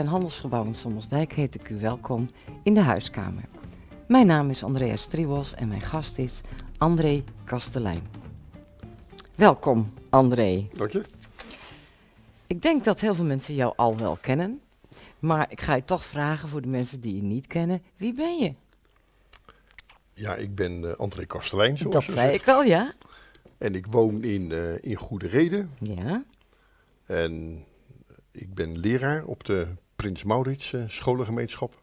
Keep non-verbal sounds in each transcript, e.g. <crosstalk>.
Handelsgebouw in Sommelsdijk heet ik u welkom in de huiskamer. Mijn naam is Andrea Striebos en mijn gast is André Kastelein. Welkom, André. Dank je. Ik denk dat heel veel mensen jou al wel kennen, maar ik ga je toch vragen voor de mensen die je niet kennen, wie ben je? Ja, ik ben eh, André Kastelein, zoals Dat zei ik al, ja. En ik woon in, eh, in Goede Reden. Ja. En ik ben leraar op de Prins Maurits eh, scholengemeenschap.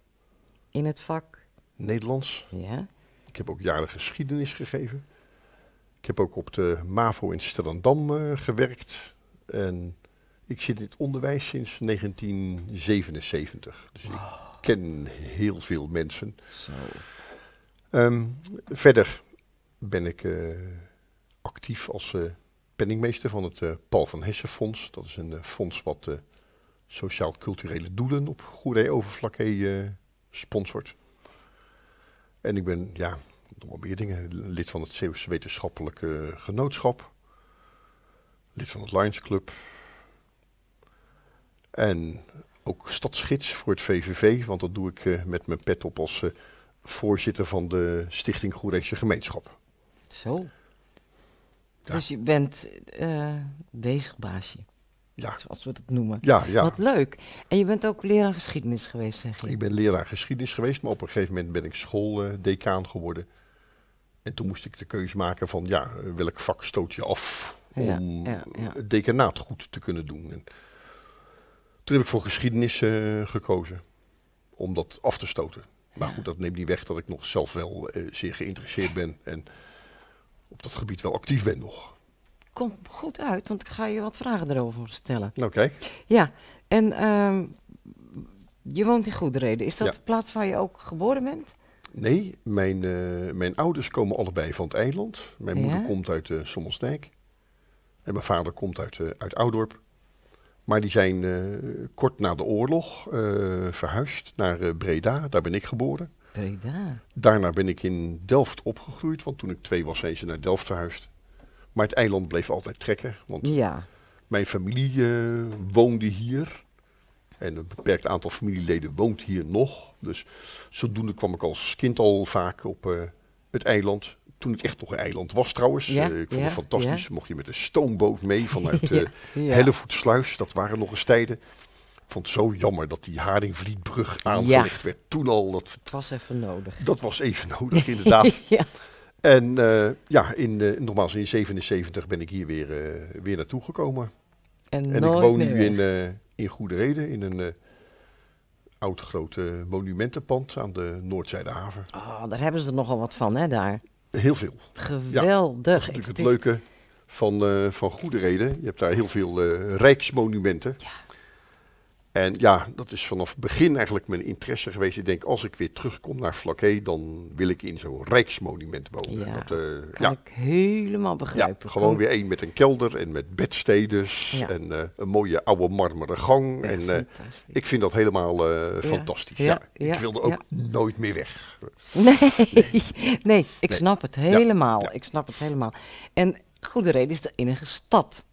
In het vak? Nederlands. Ja. Ik heb ook jaren geschiedenis gegeven. Ik heb ook op de MAVO in Stellendam eh, gewerkt. En ik zit in het onderwijs sinds 1977. Dus ik ken heel veel mensen. Zo. Ehm, verder ben ik eh, actief als penningmeester van het Paul van Hessen Fonds. Dat is een fonds wat sociaal-culturele doelen op Goede Overvlakke uh, eh, sponsort. En ik ben, ja, nog wel meer dingen, lid van het Zeeuwse Wetenschappelijke Genootschap, lid van het Lions Club en ook stadsgids voor het VVV, want dat doe ik eh, met mijn pet op als eh, voorzitter van de Stichting Goede Gemeenschap. Zo. Dus je bent bezig, baasje. Ja. Zoals we dat noemen. Ja, ja. Wat leuk. En je bent ook leraar geschiedenis geweest, zeg je? Ik ben leraar geschiedenis geweest, maar op een gegeven moment ben ik schooldecaan geworden. En toen moest ik de keuze maken van, ja, welk vak stoot je af om het decanaat goed te kunnen doen. En toen heb ik voor geschiedenis eh, gekozen, om dat af te stoten. Maar goed, dat neemt niet weg dat ik nog zelf wel eh, zeer geïnteresseerd ben en op dat gebied wel actief ben nog komt goed uit, want ik ga je wat vragen erover stellen. Oké. Ja, en ehm, je woont in Reden. Is dat de plaats waar je ook geboren bent? Nee, mijn, eh, mijn ouders komen allebei van het eiland. Mijn moeder komt uit uh, eh, Sommelsdijk. En mijn vader komt uit, uh, uit Oudorp. Maar die zijn kort na de oorlog verhuisd naar Breda. Daar ben ik geboren. Breda. Daarna ben ik in Delft opgegroeid, want toen ik twee was, zijn ze naar Delft verhuisd. Maar het eiland bleef altijd trekken. Want ja. mijn familie eh, woonde hier. En een beperkt aantal familieleden woont hier nog. Dus zodoende kwam ik als kind al vaak op eh, het eiland. Toen het echt nog een eiland was trouwens. Ja, eh, ik vond het fantastisch. Mocht je met een stoomboot mee vanuit uh, <laughs> Hellevoetsluis. Dat waren nog eens tijden. Ik vond het zo jammer dat die Haringvlietbrug aangelegd werd toen al. Dat, het was even nodig. Dat was even nodig inderdaad. <laughs> En eh, ja, in, eh, nogmaals, in 77 ben ik hier weer, eh, weer naartoe gekomen. En, en ik woon nu in, in Goede Reden, in een oud grote monumentenpand aan de Noordzijde haven. Oh, daar hebben ze er nogal wat van, hè, daar? Heel veel. Geweldig. dat is natuurlijk het, leuke van, van Goede Reden. Je hebt daar heel veel rijksmonumenten. Ja. En ja, dat is vanaf het begin eigenlijk mijn interesse geweest. Ik denk, als ik weer terugkom naar Flaké, dan wil ik in zo'n rijksmonument wonen. Ja, dat eh, kan ik helemaal begrijpen. Ja, gewoon weer één met een kelder en met bedsteden en eh, een mooie oude marmeren gang. en, uh, ik vind dat helemaal fantastisch. Ja. Ik wilde ook nooit meer weg. Nee, nee. <laughs> ik snap het helemaal. Ik snap het helemaal. En goede reden is de enige stad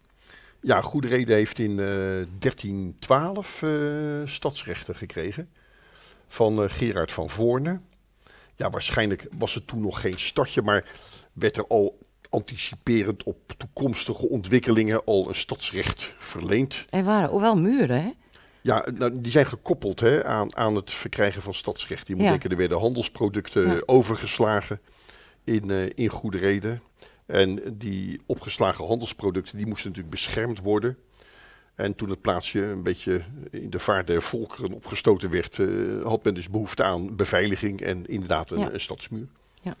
ja, Goede Reden heeft in 1312 eh, eh, stadsrechten gekregen van eh, Gerard van Voorne. Ja, waarschijnlijk was het toen nog geen stadje, maar werd er al anticiperend op toekomstige ontwikkelingen al een stadsrecht verleend. Er waren ook wel muren, hè? Ja, nou, die zijn gekoppeld hè, aan, aan het verkrijgen van stadsrecht. Je moet ja. denken, er werden handelsproducten overgeslagen in, uh, in goede reden. En die opgeslagen handelsproducten, die moesten natuurlijk beschermd worden. En toen het plaatsje een beetje in de vaart der volkeren opgestoten werd, eh, had men dus behoefte aan beveiliging en inderdaad een, stadsmuur. Ja.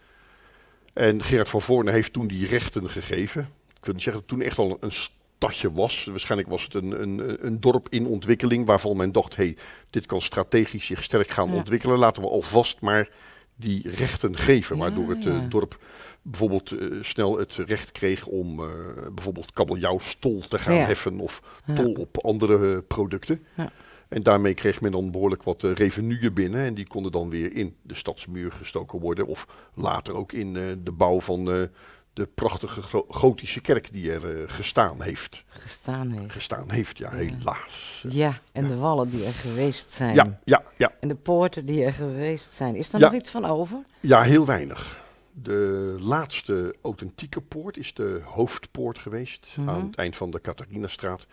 En Gerard van Voorne heeft toen die rechten gegeven. Ik wil niet zeggen dat het toen echt al een stadje was. Waarschijnlijk was het een, een, een dorp in ontwikkeling waarvan men dacht, hé, hey, dit kan strategisch zich sterk gaan ontwikkelen. Laten we alvast maar die rechten geven, waardoor het eh, dorp bijvoorbeeld eh, snel het recht kreeg om uh, bijvoorbeeld kabeljauwstol te gaan heffen of tol op andere producten. Ja. En daarmee kreeg men dan behoorlijk wat uh, revenuen binnen en die konden dan weer in de stadsmuur gestoken worden of later ook in de bouw van de prachtige gotische kerk die er eh, gestaan heeft. Gestaan heeft. Gestaan heeft, ja, helaas. Ja, en de wallen die er geweest zijn. Ja, ja, ja. En de poorten die er geweest zijn. Is daar nog iets van over? Ja, heel weinig. De laatste authentieke poort is de hoofdpoort geweest mhm. aan het eind van de straat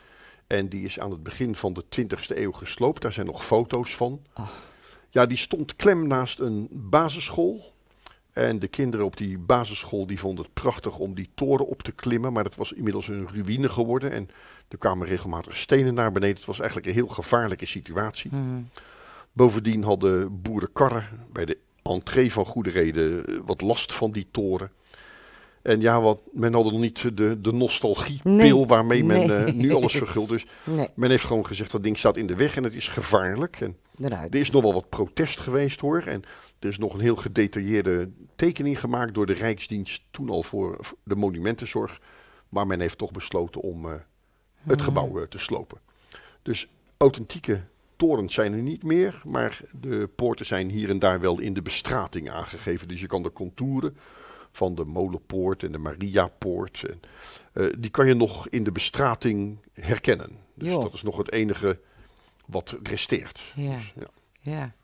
En die is aan het begin van de 20e eeuw gesloopt. Daar zijn nog foto's van. Oh. Ja, die stond klem naast een basisschool en de kinderen op die basisschool die vonden het prachtig om die toren op te klimmen, maar dat was inmiddels een ruïne geworden en er kwamen regelmatig stenen naar beneden. Het was eigenlijk een heel gevaarlijke situatie. Mhm. Bovendien hadden boerenkarren bij de entree van goede reden eh, wat last van die toren. En ja, wat, men had nog niet de, de nostalgiepil waarmee men eh, nu alles verguld. Dus <laughs> men heeft gewoon gezegd dat ding staat in de weg en het is gevaarlijk. En er is nog wel wat protest geweest hoor. En er is nog een heel gedetailleerde tekening gemaakt door de Rijksdienst toen al voor de monumentenzorg. Maar men heeft toch besloten om eh, het hmm. gebouw eh, te slopen. Dus authentieke torens zijn er niet meer, maar de poorten zijn hier en daar wel in de bestrating aangegeven. Dus je kan de contouren van de Molenpoort en de Mariapoort, en, eh, die kan je nog in de bestrating herkennen. Dus dat is nog het enige wat resteert. Dus, ja. ja.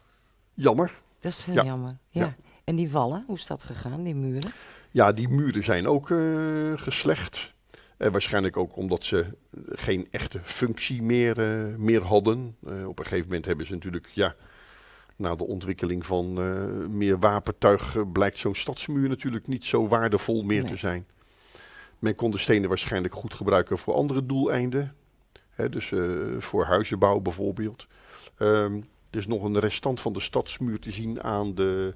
Jammer. Dat is heel ja. jammer. Ja. En die wallen, hoe is dat gegaan, die muren? Ja, die muren zijn ook eh, geslecht. waarschijnlijk ook omdat ze geen echte functie meer, eh, meer hadden. Eh, op een gegeven moment hebben ze natuurlijk, ja, na de ontwikkeling van meer wapentuig blijkt zo'n stadsmuur natuurlijk niet zo waardevol meer te zijn. Men kon de stenen waarschijnlijk goed gebruiken voor andere doeleinden. Hè, dus voor huizenbouw bijvoorbeeld. Um, er is nog een restant van de stadsmuur te zien aan de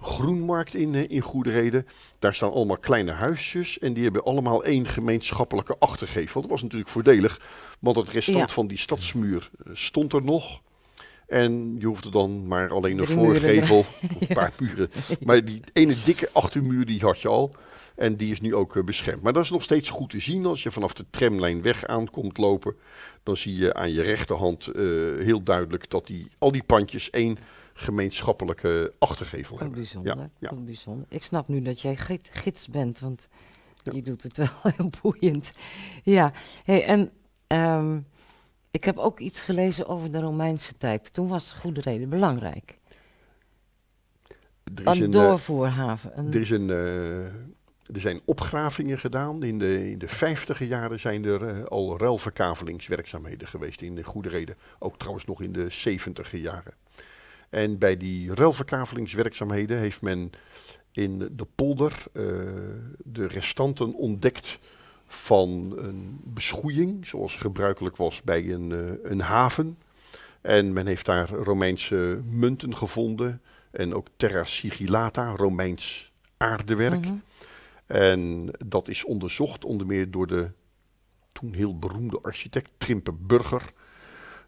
Groenmarkt in, eh, in Goedereden. Daar staan allemaal kleine huisjes en die hebben allemaal één gemeenschappelijke achtergevel. Dat was natuurlijk voordelig, want het restant van die stadsmuur eh, stond er nog. En je hoefde dan maar alleen een voorgevel, <laughs> een paar muren. Maar die ene dikke achtermuur die had je al. En die is nu ook eh, beschermd. Maar dat is nog steeds goed te zien. Als je vanaf de tramlijn weg komt lopen, dan zie je aan je rechterhand eh, heel duidelijk dat die, al die pandjes één gemeenschappelijke achtergevel oh, hebben. Bijzonder, ja, bijzonder. Ik snap nu dat jij gids bent, want je doet het wel <laughs> heel boeiend. Ja, hey, en ehm, ik heb ook iets gelezen over de Romeinse tijd. Toen was goede reden belangrijk. Er is een, eh, doorvoerhaven. er is een, er zijn opgravingen gedaan. In de, in de 50 jaren zijn er eh, al ruilverkavelingswerkzaamheden geweest in de reden Ook trouwens nog in de 70 jaren. En bij die ruilverkavelingswerkzaamheden heeft men in de polder eh, de restanten ontdekt van een beschoeiing, zoals gebruikelijk was bij een, eh, een haven. En men heeft daar Romeinse munten gevonden en ook terra sigillata, Romeins aardewerk. Mhm. En dat is onderzocht onder meer door de toen heel beroemde architect Trimpe Burger.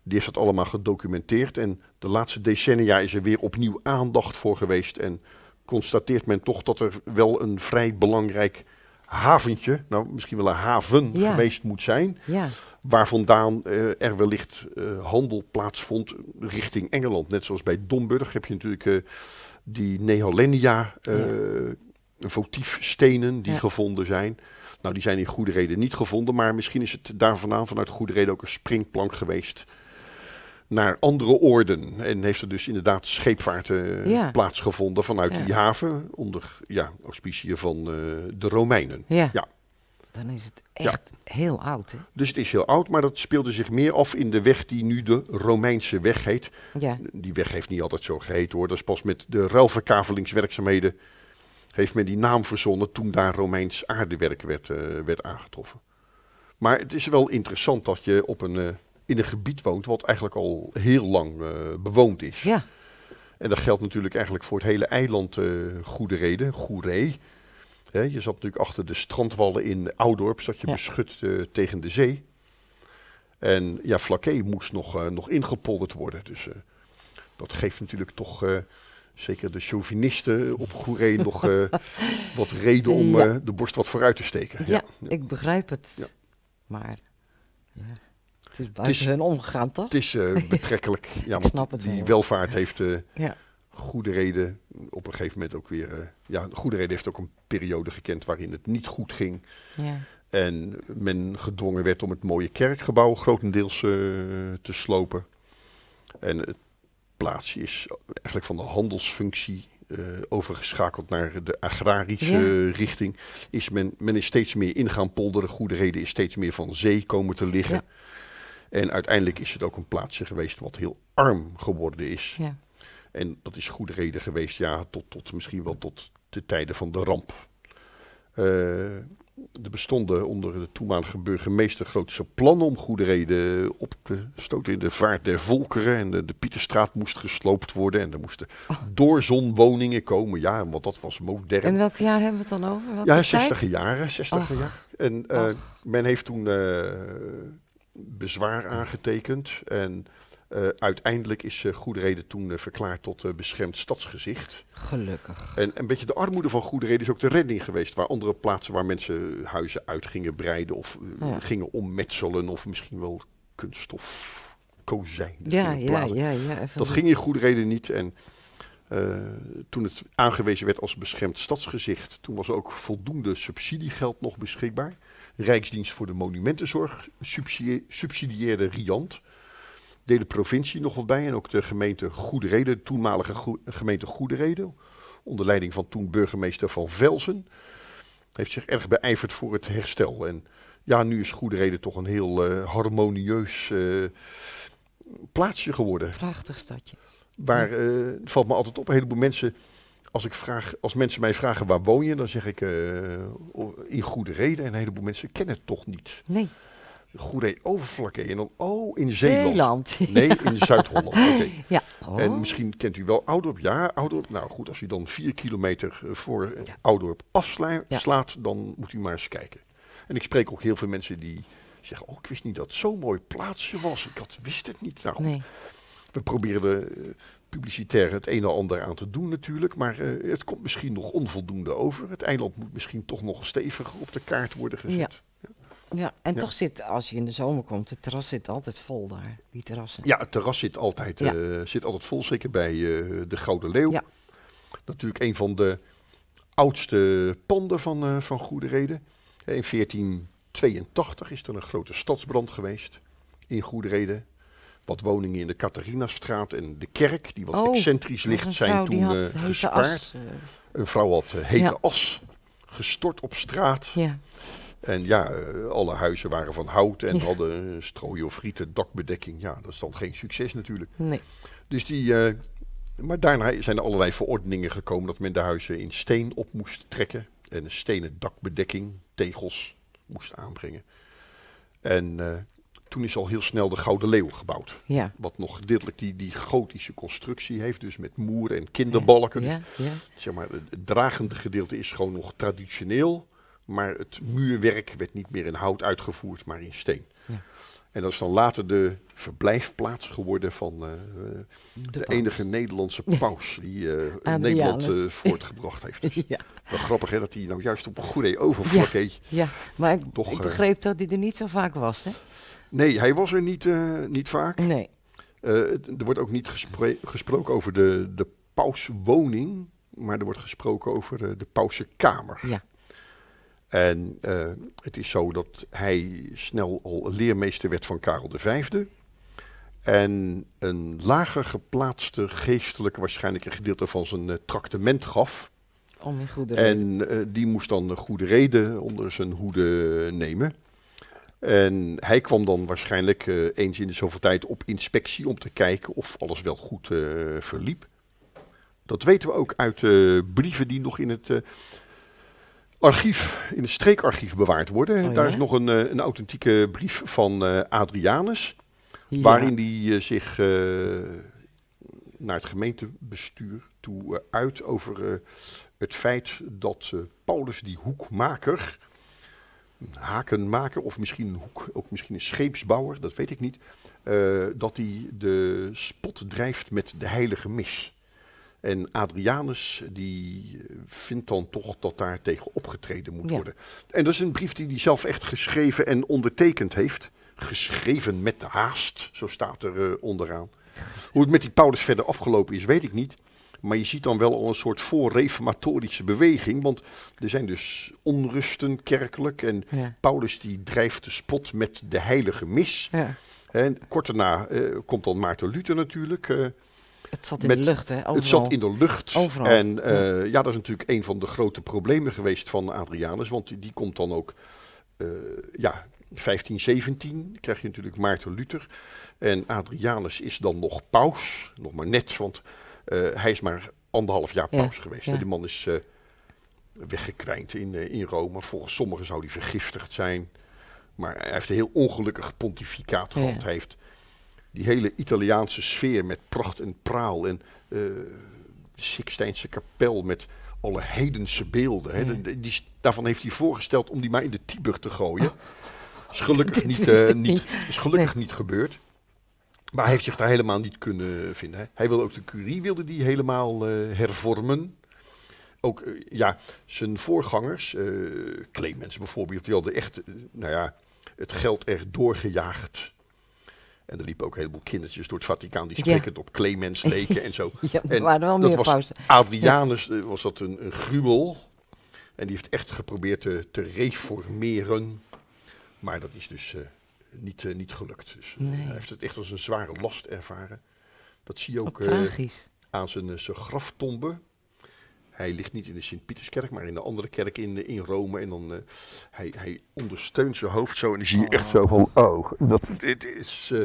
Die heeft dat allemaal gedocumenteerd. En de laatste decennia is er weer opnieuw aandacht voor geweest. En constateert men toch dat er wel een vrij belangrijk haventje, nou misschien wel een haven geweest moet zijn. Ja. Waar vandaan eh, er wellicht uh, handel plaatsvond richting Engeland. Net zoals bij Domburg heb je natuurlijk eh, die Neolenia ja votiefstenen die gevonden zijn. Nou, die zijn in goede reden niet gevonden, maar misschien is het daar vandaan vanuit goede reden ook een springplank geweest naar andere oorden. En heeft er dus inderdaad scheepvaart uh, plaatsgevonden vanuit die haven, onder ja, auspiciën van eh, de Romeinen. Ja. ja. Dan is het echt heel oud. Hè? Dus het is heel oud, maar dat speelde zich meer af in de weg die nu de Romeinse weg heet. Die weg heeft niet altijd zo geheten hoor. Dat is pas met de ruilverkavelingswerkzaamheden heeft men die naam verzonnen toen daar Romeins aardewerk werd, eh, werd aangetroffen. Maar het is wel interessant dat je op een, eh, in een gebied woont wat eigenlijk al heel lang eh, bewoond is. Ja. En dat geldt natuurlijk eigenlijk voor het hele eiland goede reden, Goeree. He, je zat natuurlijk achter de strandwallen in Oudorp, zat je ja. beschut tegen de zee. En ja, Flaké moest nog, nog ingepolderd worden. Dus dat geeft natuurlijk toch zeker de chauvinisten op Goeree nog eh, <laughs> wat reden om eh, de borst wat vooruit te steken. Ja, ik begrijp het. Ja. Maar het is buiten omgegaan, toch? Het is eh, <laughs> betrekkelijk. ja, ik snap het die welvaart heeft goede reden op een gegeven moment ook weer... ja, goede reden heeft ook een periode gekend waarin het niet goed ging. En men gedwongen werd om het mooie kerkgebouw grotendeels te slopen. En het plaatsje is eigenlijk van de handelsfunctie eh, overgeschakeld naar de agrarische richting. Is men, men is steeds meer ingaan polderen. Goede reden is steeds meer van zee komen te liggen. En uiteindelijk is het ook een plaatsje geweest wat heel arm geworden is. Ja. En dat is reden geweest, ja, tot, tot misschien wel tot de tijden van de ramp. Uh, er bestonden onder de toenmalige burgemeester grote plannen om goede reden op te stoten in de vaart der volkeren. En de, de Pieterstraat moest gesloopt worden en er moesten oh. doorzonwoningen komen. Ja, want dat was modern. En welk jaar hebben we het dan over? ja, 60 jaren. 60 jaar. En eh, men heeft toen eh, bezwaar aangetekend en eh, uiteindelijk is uh, Goedrede toen eh, verklaard tot beschermd stadsgezicht. Gelukkig. En een beetje de armoede van Goedrede is ook de redding geweest. Waar andere plaatsen waar mensen huizen uit gingen breiden of gingen ommetselen of misschien wel kunststof kozijnen. Ja, ja, ja, ja, Dat ging in Goedrede niet en toen het aangewezen werd als beschermd stadsgezicht, toen was er ook voldoende subsidiegeld nog beschikbaar. Rijksdienst voor de Monumentenzorg subsidieerde Riant deed de provincie nog wat bij en ook de gemeente Goederede, de toenmalige gemeente Goederede, onder leiding van toen burgemeester van Velsen, heeft zich erg beijverd voor het herstel. En ja, nu is Goederede toch een heel eh, harmonieus eh, plaatsje geworden. Prachtig stadje. Waar, eh, valt me altijd op, een heleboel mensen, als, ik vraag, als mensen mij vragen waar woon je, dan zeg ik in goede reden. En een heleboel mensen kennen het toch niet. Nee goede overvlakken en Dan, oh, in Zeeland. <laughs> Nee, in Zuid-Holland. Okay. <laughs> Ja. En oh. misschien kent u wel Oudorp. Ja, Oudorp. Nou goed, als u dan vier kilometer eh, voor eh, ja. Oudorp afslaat, dan moet u maar eens kijken. En ik spreek ook heel veel mensen die zeggen, oh, ik wist niet dat zo'n mooi plaatsje was. Ik had, wist het niet. Nou, nee. We proberen eh, publicitair het een en ander aan te doen natuurlijk, maar het komt misschien nog onvoldoende over. Het eiland moet misschien toch nog steviger op de kaart worden gezet. Ja, en toch zit, als je in de zomer komt, het terras zit altijd vol daar, die terrassen. Ja, het terras zit altijd, eh, zit altijd vol, zeker bij eh, de Gouden Leeuw. Ja. Natuurlijk een van de oudste panden van, uh, van Goede Reden. In 1482 is er een grote stadsbrand geweest in Goede Reden. Wat woningen in de Catharinastraat en de kerk, die wat oh, excentrisch ligt, zijn toen gespaard. een vrouw had hete as gestort op straat. Ja. En ja, eh, alle huizen waren van hout en hadden strooi of rieten dakbedekking. Ja, dat is dan geen succes natuurlijk. Nee. Dus die, eh, maar daarna zijn er allerlei verordeningen gekomen dat men de huizen in steen op moest trekken. En een stenen dakbedekking, tegels, moest aanbrengen. En eh, toen is al heel snel de Gouden Leeuw gebouwd. Ja. Wat nog gedeeltelijk die, die gotische constructie heeft, dus met moeren en kinderbalken. Ja, ja, Zeg maar, het dragende gedeelte is gewoon nog traditioneel. Maar het muurwerk werd niet meer in hout uitgevoerd, maar in steen. Ja. En dat is dan later de verblijfplaats geworden van eh, de, enige Nederlandse paus die eh, Nederland eh, <laughs> voortgebracht heeft. Dus ja. Wel grappig hè, dat hij nou juist op een goede overvlak ja. ja, maar ik, ik begreep dat hij er niet zo vaak was hè? Nee, hij was er niet, niet vaak. Nee. er wordt ook niet gesproken over de, de pauswoning, maar er wordt gesproken over de pausenkamer. Ja. En eh, het is zo dat hij snel al leermeester werd van Karel V. En een lager geplaatste geestelijke waarschijnlijk een gedeelte van zijn uh, tractement gaf. Om in goede reden. En eh, die moest dan een goede reden onder zijn hoede nemen. En hij kwam dan waarschijnlijk eens in de zoveel tijd op inspectie om te kijken of alles wel goed verliep. Dat weten we ook uit brieven die nog in het archief, in het streekarchief bewaard worden. Oh Daar is nog een, eh, een authentieke brief van eh, Adrianus, waarin hij eh, zich naar het gemeentebestuur toe uit over het feit dat Paulus, die hoekmaker, hakenmaker of misschien een hoek, ook misschien een scheepsbouwer, dat weet ik niet, dat hij de spot drijft met de heilige mis. En Adrianus die eh, vindt dan toch dat daar tegen opgetreden moet worden. En dat is een brief die hij zelf echt geschreven en ondertekend heeft. Geschreven met de haast, zo staat er eh, onderaan. Hoe het met die Paulus verder afgelopen is, weet ik niet. Maar je ziet dan wel al een soort voorreformatorische beweging. Want er zijn dus onrusten kerkelijk. En Paulus die drijft de spot met de heilige mis. Ja. En kort daarna eh, komt dan Maarten Luther natuurlijk. Het zat in met, de lucht, hè? Het zat in de lucht. En eh, ja. dat is natuurlijk een van de grote problemen geweest van Adrianus, want die, komt dan ook, uh, ja, 1517 krijg je natuurlijk Maarten Luther. En Adrianus is dan nog paus, nog maar net, want eh, hij is maar anderhalf jaar paus geweest. Die man is weggekwijnd in, in Rome. Volgens sommigen zou hij vergiftigd zijn. Maar hij heeft een heel ongelukkig pontificaat gehad. Hij heeft die hele Italiaanse sfeer met pracht en praal en uh, Sixtijnse kapel met alle hedense beelden. Mm. die, daarvan heeft hij voorgesteld om die maar in de Tiber te gooien. <laughs> Is gelukkig, eh, niet, niet, is gelukkig niet gebeurd. Maar hij heeft zich daar helemaal niet kunnen vinden. Hè. Hij wilde ook de curie wilde die helemaal eh, hervormen. Ook ja, zijn voorgangers, Clemens bijvoorbeeld, die hadden echt nou ja, het geld echt doorgejaagd en er liepen ook een heleboel kindertjes door het Vaticaan die sprekend op Clemens leken en zo. <laughs> ja, en wel dat was Adrianus, eh, was dat een, een gruwel. En die heeft echt geprobeerd te, te reformeren. Maar dat is dus eh, niet, eh, niet gelukt. Dus, Hij heeft het echt als een zware last ervaren. Dat zie je ook aan zijn, zijn graftombe. Hij ligt niet in de Sint-Pieterskerk, maar in de andere kerk in, in Rome. En dan, eh, hij, hij ondersteunt zijn hoofd zo en dan zie je echt oh. zo van, oh, dat, dit is eh,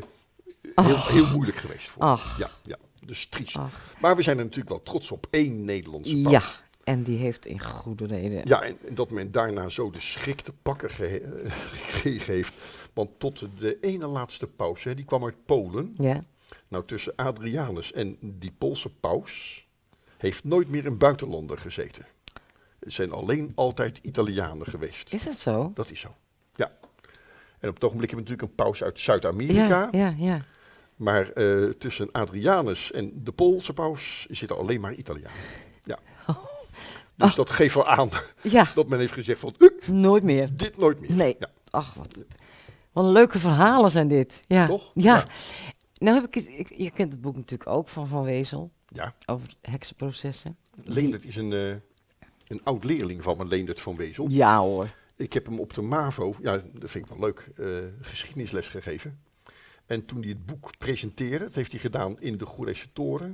heel, heel, moeilijk geweest voor Ja, ja, dus triest. Maar we zijn er natuurlijk wel trots op, één Nederlandse paus. Ja, en die heeft in goede reden. Ja, en, dat men daarna zo de schrik te pakken gekregen heeft. Want tot de ene laatste paus, hè, die kwam uit Polen. Ja. Nou, tussen Adrianus en die Poolse paus heeft nooit meer in buitenlander gezeten. Het zijn alleen altijd Italianen geweest. Is dat zo? Dat is zo. Ja. En op het ogenblik hebben we natuurlijk een paus uit Zuid-Amerika. Ja, ja, ja. Maar eh, tussen Adrianus en de Poolse paus zitten alleen maar Italianen. Ja. Oh. Dus dat geeft wel aan <laughs> ja. dat men heeft gezegd van... nooit meer. Dit nooit meer. Nee. Ach, wat, wat leuke verhalen zijn dit. Ja. Toch? Ja. Nou heb ik, je kent het boek natuurlijk ook van Van Wezel. Ja. Over heksenprocessen. Leendert is een, eh, een oud leerling van me, Leendert van Wezel. Ja hoor. Ik heb hem op de MAVO, ja, dat vind ik wel leuk, uh, geschiedenisles gegeven. En toen hij het boek presenteerde, dat heeft hij gedaan in de Goerese Toren.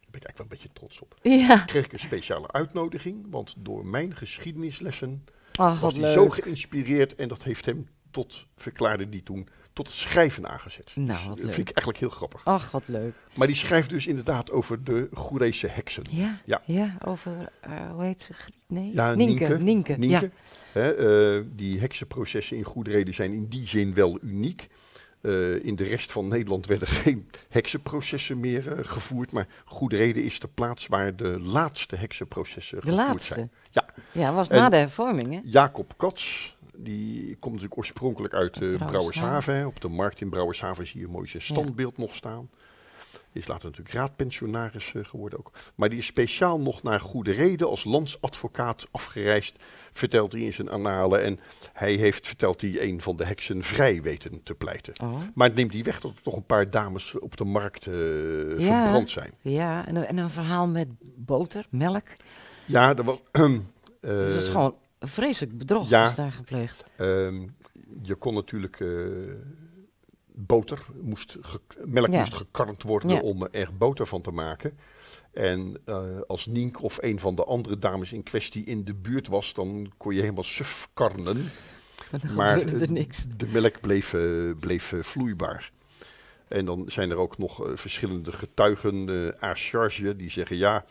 Daar ben ik eigenlijk wel een beetje trots op. Ja. Kreeg ik een speciale uitnodiging, want door mijn geschiedenislessen was hij zo geïnspireerd. En dat heeft hem tot, verklaarde die toen, tot het schrijven aangezet. Nou, dat dus, eh, vind ik eigenlijk heel grappig. Ach, wat leuk. Maar die schrijft dus inderdaad over de Goerese heksen. Ja, ja. over, eh, hoe heet ze? Nee? Ja, Nienke. Ja. Hè, eh, die heksenprocessen in reden zijn in die zin wel uniek. in de rest van Nederland werden <laughs> geen heksenprocessen meer gevoerd. Maar reden is de plaats waar de laatste heksenprocessen de gevoerd laatste. zijn. Ja, ja was na de hervorming. Hè? Jacob Kats, die komt natuurlijk oorspronkelijk uit uh, Brouwershaven. Op de markt in Brouwershaven zie je een mooi zijn standbeeld nog staan. is later natuurlijk raadpensionaris eh, geworden ook. Maar die is speciaal nog naar goede reden als landsadvocaat afgereisd, vertelt hij in zijn annalen. En hij heeft, vertelt hij, een van de heksen vrij weten te pleiten. Oh. Maar het neemt hij weg dat er toch een paar dames op de markt uh, ja. verbrand zijn. Ja, en, en, een verhaal met boter, melk. Ja, dat was... <clears throat> dus dat is gewoon vreselijk bedrog is daar gepleegd. Ehm, je kon natuurlijk uh, boter, moest melk moest gekarnd worden om er boter van te maken. En eh, als Nienk of een van de andere dames in kwestie in de buurt was, dan kon je helemaal suf karnen. <laughs> maar er niks. de melk bleef, eh, bleef vloeibaar. En dan zijn er ook nog verschillende getuigen à charge die zeggen ja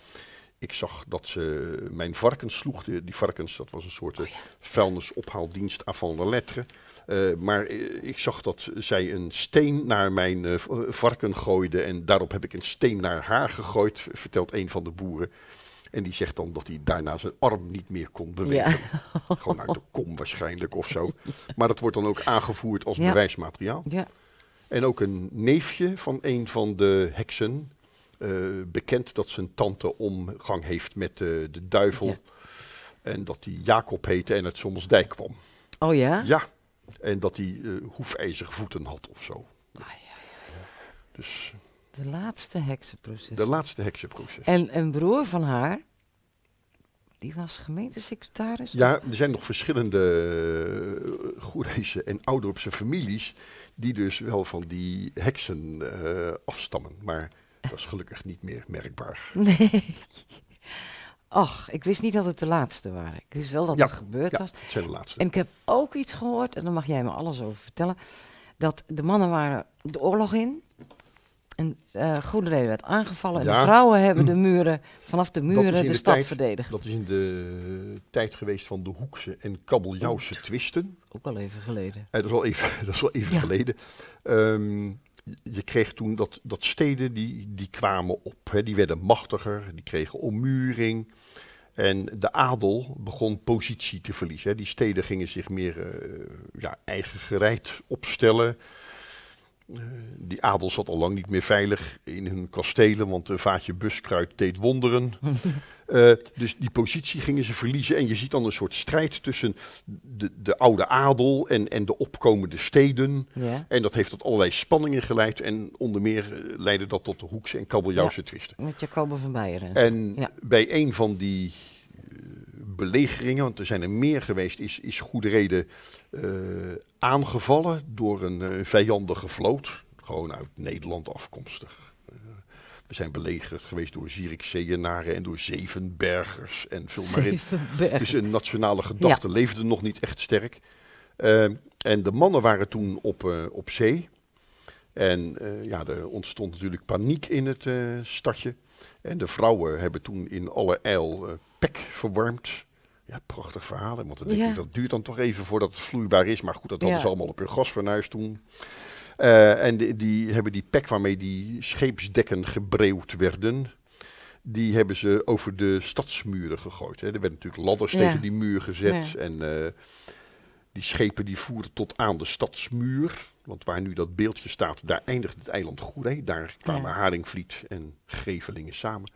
ik zag dat ze mijn varkens sloeg. Die varkens, dat was een soort oh, ja. Eh, vuilnisophaaldienst avant la lettre. Eh, maar eh, ik zag dat zij een steen naar mijn varken gooide. En daarop heb ik een steen naar haar gegooid, vertelt een van de boeren. En die zegt dan dat hij daarna zijn arm niet meer kon bewegen. <laughs> Gewoon uit de kom waarschijnlijk of zo. Maar dat wordt dan ook aangevoerd als bewijsmateriaal. Ja. En ook een neefje van een van de heksen, eh, bekend dat zijn tante omgang heeft met eh, de duivel. En dat hij Jacob heette en uit dijk kwam. Oh ja? Ja. En dat hij uh, eh, voeten had of zo. Ah, ja, ja. Dus, de laatste heksenproces. De laatste heksenproces. En een broer van haar, die was gemeentesecretaris? Ja, er zijn nog verschillende uh, en ouderopse families die dus wel van die heksen afstammen. Maar dat <laughs> gelukkig niet meer merkbaar. Nee. Ach, ik wist niet dat het de laatste waren. Ik wist wel dat het gebeurd ja, was. Het zijn de laatste. En ik heb ook iets gehoord, en daar mag jij me alles over vertellen. Dat de mannen waren de oorlog in. En uh, eh, reden werd aangevallen. En de vrouwen hebben <clears throat> de muren, vanaf de muren de, stad verdedigd. Dat is in de tijd geweest van de Hoekse en Kabeljauwse twisten. Ook al even geleden. Eh, dat is al even, <laughs> dat is al even geleden. Um, je kreeg toen dat, dat steden die, die kwamen op. Hè, die werden machtiger, die kregen ommuring. En de adel begon positie te verliezen. Hè. Die steden gingen zich meer uh, ja, eigen gereid opstellen. Eh, die adel zat al lang niet meer veilig in hun kastelen, want een vaatje buskruid deed wonderen. <laughs> Eh, dus die positie gingen ze verliezen. En je ziet dan een soort strijd tussen de, de oude adel en, en de opkomende steden. Ja. En dat heeft tot allerlei spanningen geleid. En onder meer eh, leidde dat tot de Hoekse en Kabeljauwse twisten. Met Jacob van Beieren. En bij een van die eh, belegeringen, want er zijn er meer geweest, is, is goede reden aangevallen door een vijandige vloot. Gewoon uit Nederland afkomstig we zijn belegerd geweest door Zeenaren en door Zevenbergers en veel meer Dus een nationale gedachte ja. leefde nog niet echt sterk. Ehm, en de mannen waren toen op, eh, op zee. En eh, ja, er ontstond natuurlijk paniek in het eh, stadje. En de vrouwen hebben toen in alle eil pek verwarmd. Ja, prachtig verhaal. Want dan denk dat duurt dan toch even voordat het vloeibaar is. Maar goed, dat hadden ze allemaal op hun gasfornuis toen. Eh, en die, hebben die pek waarmee die scheepsdekken gebreeuwd werden, die hebben ze over de stadsmuren gegooid. Hè. Er werden natuurlijk ladders tegen die muur gezet. En, eh, die schepen die voeren tot aan de stadsmuur. Want waar nu dat beeldje staat, daar eindigt het eiland Goeree. Daar kwamen Haringvliet en Gevelingen samen.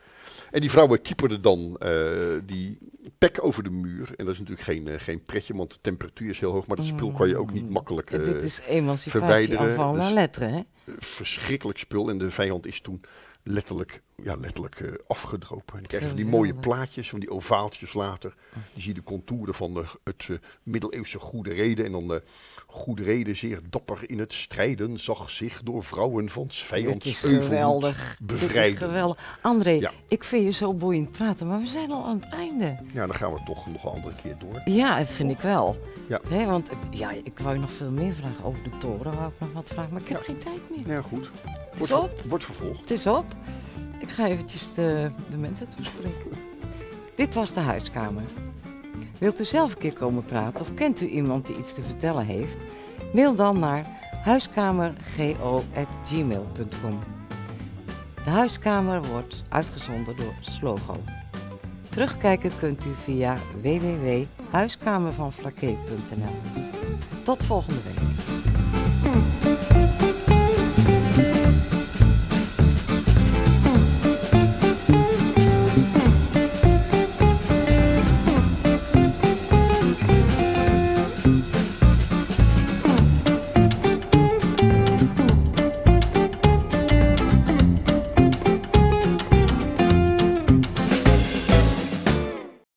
En die vrouwen kieperden dan eh, die pek over de muur. En dat is natuurlijk geen, eh, geen pretje, want de temperatuur is heel hoog. Maar dat spul kan je ook niet mm. makkelijk uh, dit eh, is emancipatie verwijderen. letteren, Verschrikkelijk spul. En de vijand is toen letterlijk ja, letterlijk uh, afgedropen. En dan krijg die mooie plaatjes, van die ovaaltjes later. Die hm. zie de contouren van de, het eh, middeleeuwse goede reden. En dan de goede reden zeer dapper in het strijden zag zich door vrouwen van vijands geweldig. bevrijden. Dit is geweldig. André, ik vind je zo boeiend praten, maar we zijn al aan het einde. Ja, dan gaan we toch nog een andere keer door. Ja, dat vind ik wel. Ja. want het, ja, ik wou nog veel meer vragen over de toren, wou ik nog wat vragen, maar ik heb geen tijd meer. Ja, goed. het is op wordt vervolgd. Het is op. Ik ga eventjes de, de mensen toespreken. Dit was de huiskamer. Wilt u zelf een keer komen praten of kent u iemand die iets te vertellen heeft? Mail dan naar huiskamergo.gmail.com. De huiskamer wordt uitgezonden door Slogo. Terugkijken kunt u via www.huiskamervanflaké.nl. Tot volgende week.